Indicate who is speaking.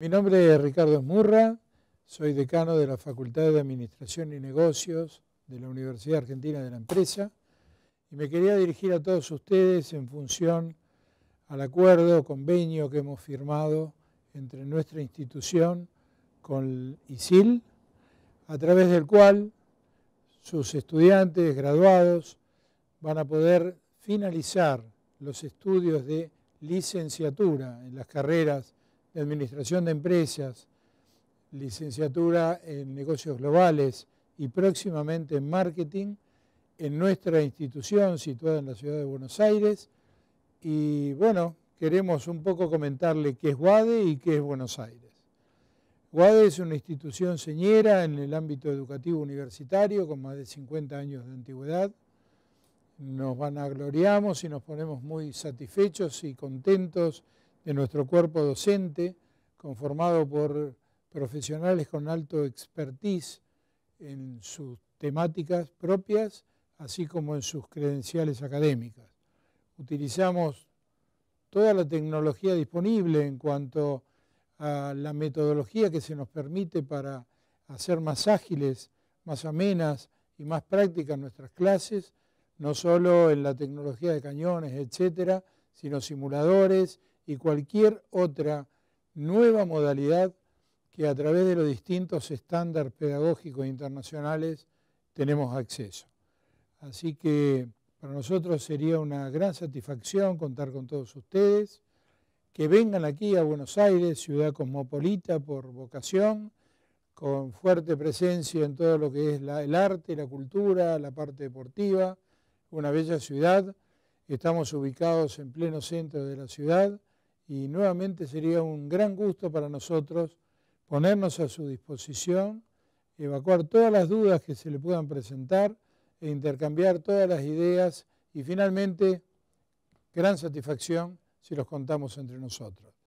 Speaker 1: Mi nombre es Ricardo Murra, soy decano de la Facultad de Administración y Negocios de la Universidad Argentina de la Empresa y me quería dirigir a todos ustedes en función al acuerdo, convenio que hemos firmado entre nuestra institución con ISIL, a través del cual sus estudiantes graduados van a poder finalizar los estudios de licenciatura en las carreras Administración de Empresas, licenciatura en Negocios Globales y próximamente en Marketing en nuestra institución situada en la ciudad de Buenos Aires. Y bueno, queremos un poco comentarle qué es WADE y qué es Buenos Aires. UADE es una institución señera en el ámbito educativo universitario con más de 50 años de antigüedad. Nos van vanagloriamos y nos ponemos muy satisfechos y contentos de nuestro cuerpo docente, conformado por profesionales con alto expertise en sus temáticas propias, así como en sus credenciales académicas. Utilizamos toda la tecnología disponible en cuanto a la metodología que se nos permite para hacer más ágiles, más amenas y más prácticas nuestras clases, no solo en la tecnología de cañones, etcétera, sino simuladores y cualquier otra nueva modalidad que a través de los distintos estándares pedagógicos internacionales tenemos acceso. Así que para nosotros sería una gran satisfacción contar con todos ustedes, que vengan aquí a Buenos Aires, ciudad cosmopolita por vocación, con fuerte presencia en todo lo que es el arte, la cultura, la parte deportiva, una bella ciudad. Estamos ubicados en pleno centro de la ciudad, y nuevamente sería un gran gusto para nosotros ponernos a su disposición, evacuar todas las dudas que se le puedan presentar e intercambiar todas las ideas y finalmente gran satisfacción si los contamos entre nosotros.